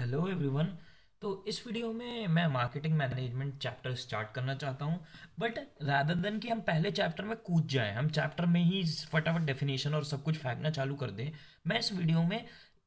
hello everyone तो इस video में मैं मार्केटिंग मैनेजमेंट चैप्टर स्टार्ट करना चाहता हूँ बट रादर देन कि हम पहले चैप्टर में कूद जाएं हम चैप्टर में ही फटाफट डेफिनेशन और सब कुछ फेंकना चालू कर दें मैं इस वीडियो में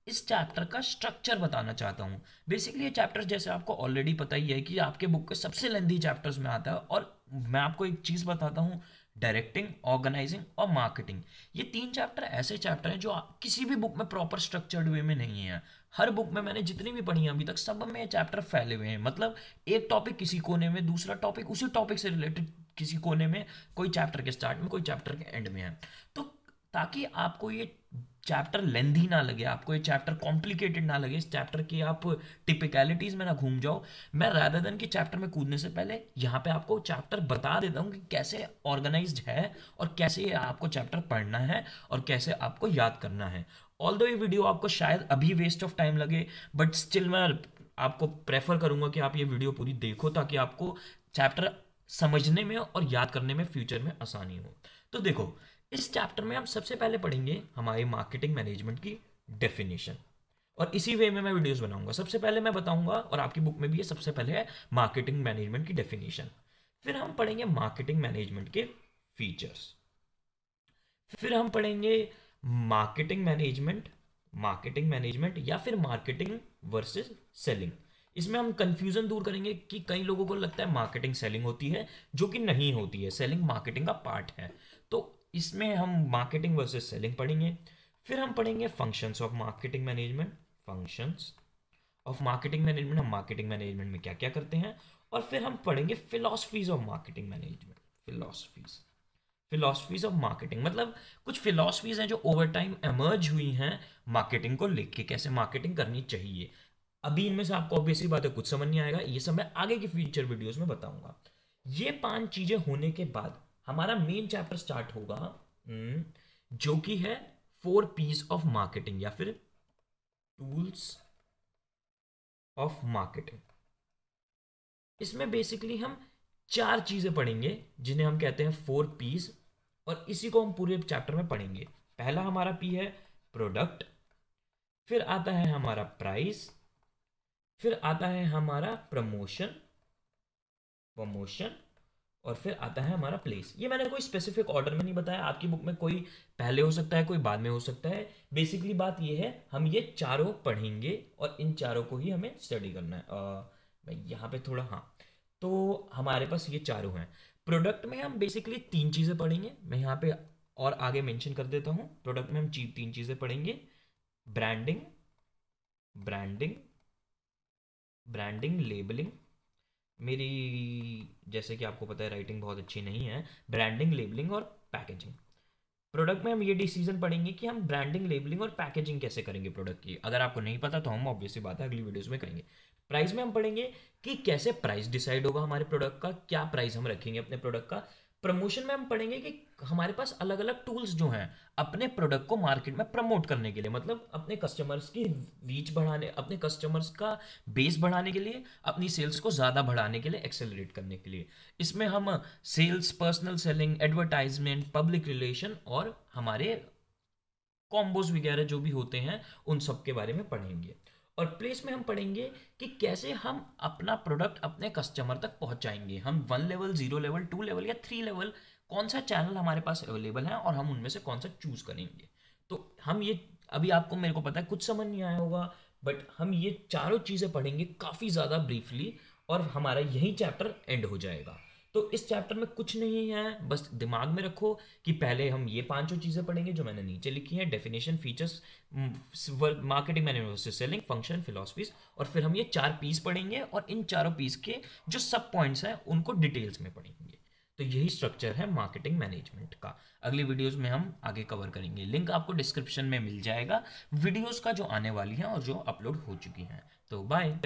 इस चैप्टर का स्ट्रक्चर बताना चाहता हूँ बेसिकली ये चैप्टर जैसे आपको ऑलरेडी पता ही है कि आपके बुक के सबसे लेंदी चैप्टर्स में आता है और मैं आपको एक चीज़ बताता हूँ डायरेक्टिंग ऑर्गेनाइजिंग और मार्केटिंग ये तीन चैप्टर ऐसे चैप्टर हैं जो किसी भी बुक में प्रॉपर स्ट्रक्चर्ड वे में नहीं है हर बुक में मैंने जितनी भी पढ़ी है अभी तक सब में ये चैप्टर फैले हुए हैं मतलब एक टॉपिक किसी कोने में दूसरा टॉपिक उसी टॉपिक से रिलेटेड किसी कोने में कोई चैप्टर के स्टार्ट में कोई चैप्टर के एंड में है तो ताकि आपको ये चैप्टर लेंदी ना लगे आपको ये चैप्टर कॉम्प्लिकेटेड ना लगे इस चैप्टर की आप टिपिकलिटीज़ में ना घूम जाओ मैं राधा दन के चैप्टर में कूदने से पहले यहाँ पे आपको चैप्टर बता देता हूँ कि कैसे ऑर्गेनाइज है और कैसे आपको चैप्टर पढ़ना है और कैसे आपको याद करना है ऑल ये वीडियो आपको शायद अभी वेस्ट ऑफ टाइम लगे बट स्टिल मैं आपको प्रेफर करूंगा कि आप ये वीडियो पूरी देखो ताकि आपको चैप्टर समझने में और याद करने में फ्यूचर में आसानी हो तो देखो इस चैप्टर में हम सबसे पहले पढ़ेंगे हमारी मार्केटिंग मैनेजमेंट की डेफिनेशन और इसी वे में मैं वीडियोस बनाऊंगा सबसे पहले मैं बताऊंगा और आपकी बुक में भी ये सबसे पहले है मार्केटिंग मैनेजमेंट की डेफिनेशन फिर हम पढ़ेंगे मार्केटिंग मैनेजमेंट के फीचर्स फिर हम पढ़ेंगे मार्केटिंग मैनेजमेंट मार्केटिंग मैनेजमेंट या फिर मार्केटिंग वर्सेस सेलिंग इसमें हम कंफ्यूजन दूर करेंगे कि कई लोगों को लगता है मार्केटिंग सेलिंग होती है जो कि नहीं होती है सेलिंग मार्केटिंग का पार्ट है तो इसमें हम मार्केटिंग वर्सेस सेलिंग पढ़ेंगे फिर हम पढ़ेंगे functions of marketing management functions of marketing management हम मार्केटिंग मैनेजमेंट में क्या क्या करते हैं और फिर हम पढ़ेंगे philosophies of marketing management philosophies philosophies of marketing मतलब कुछ फिलोसफीज हैं जो ओवर टाइम एमर्ज हुई हैं मार्केटिंग को लेके कैसे मार्केटिंग करनी चाहिए अभी इनमें से आपको ऑब्वियसली बात है कुछ समझ नहीं आएगा ये सब मैं आगे की फ्यूचर वीडियोस में बताऊंगा ये पांच चीजें होने के बाद हमारा मेन चैप्टर स्टार्ट होगा हम्म, जो कि है फोर पीस ऑफ मार्केटिंग या फिर टूल्स ऑफ मार्केटिंग इसमें बेसिकली हम चार चीजें पढ़ेंगे जिन्हें हम कहते हैं फोर पीस और इसी को हम पूरे चैप्टर में पढ़ेंगे पहला हमारा पी है प्रोडक्ट फिर आता है हमारा प्राइस फिर आता है हमारा प्रमोशन प्रमोशन और फिर आता है हमारा प्लेस ये मैंने कोई स्पेसिफिक ऑर्डर में नहीं बताया आपकी बुक में कोई पहले हो सकता है कोई बाद में हो सकता है बेसिकली बात ये है हम ये चारों पढ़ेंगे और इन चारों को ही हमें स्टडी करना है आ, यहाँ पे थोड़ा हाँ तो हमारे पास ये चारों हैं प्रोडक्ट में हम बेसिकली तीन चीज़ें पढ़ेंगे मैं यहाँ पे और आगे मेंशन कर देता हूँ प्रोडक्ट में हम तीन चीज़ें पढ़ेंगे ब्रांडिंग ब्रांडिंग ब्रांडिंग लेबलिंग मेरी जैसे कि आपको पता है राइटिंग बहुत अच्छी नहीं है ब्रांडिंग लेबलिंग और पैकेजिंग प्रोडक्ट में हम ये डिसीजन पढ़ेंगे कि हम ब्रांडिंग लेबलिंग और पैकेजिंग कैसे करेंगे प्रोडक्ट की अगर आपको नहीं पता तो हम ऑब्वियसली बात है अगली वीडियोस में करेंगे प्राइस में हम पढ़ेंगे कि कैसे प्राइस डिसाइड होगा हमारे प्रोडक्ट का क्या प्राइस हम रखेंगे अपने प्रोडक्ट का प्रमोशन में हम पढ़ेंगे कि हमारे पास अलग अलग टूल्स जो हैं अपने प्रोडक्ट को मार्केट में प्रमोट करने के लिए मतलब अपने कस्टमर्स की रीच बढ़ाने अपने कस्टमर्स का बेस बढ़ाने के लिए अपनी सेल्स को ज़्यादा बढ़ाने के लिए एक्सेलरेट करने के लिए इसमें हम sales personal selling advertisement public relation और हमारे कॉम्बोज वगैरह जो भी होते हैं उन सब के बारे में पढ़ेंगे और प्लेस में हम पढ़ेंगे कि कैसे हम अपना प्रोडक्ट अपने कस्टमर तक पहुंचाएंगे हम one level zero level two level या थ्री लेवल कौन सा चैनल हमारे पास अवेलेबल है और हम उनमें से कौन सा चूज करेंगे तो हम ये अभी आपको मेरे को पता है कुछ समझ नहीं आया होगा बट हम ये चारों चीज़ें पढ़ेंगे काफ़ी ज़्यादा ब्रीफली और हमारा यही चैप्टर एंड हो जाएगा तो इस चैप्टर में कुछ नहीं है बस दिमाग में रखो कि पहले हम ये पांचों चीज़ें पढ़ेंगे जो मैंने नीचे लिखी हैं definition features marketing man selling function philosophies और फिर हम ये चार पीस पढ़ेंगे और इन चारों पीस के जो सब पॉइंट्स हैं उनको डिटेल्स में पढ़ेंगे तो यही स्ट्रक्चर है मार्केटिंग मैनेजमेंट का अगली वीडियोस में हम आगे कवर करेंगे लिंक आपको डिस्क्रिप्शन में मिल जाएगा वीडियोस का जो आने वाली हैं और जो अपलोड हो चुकी हैं तो बाय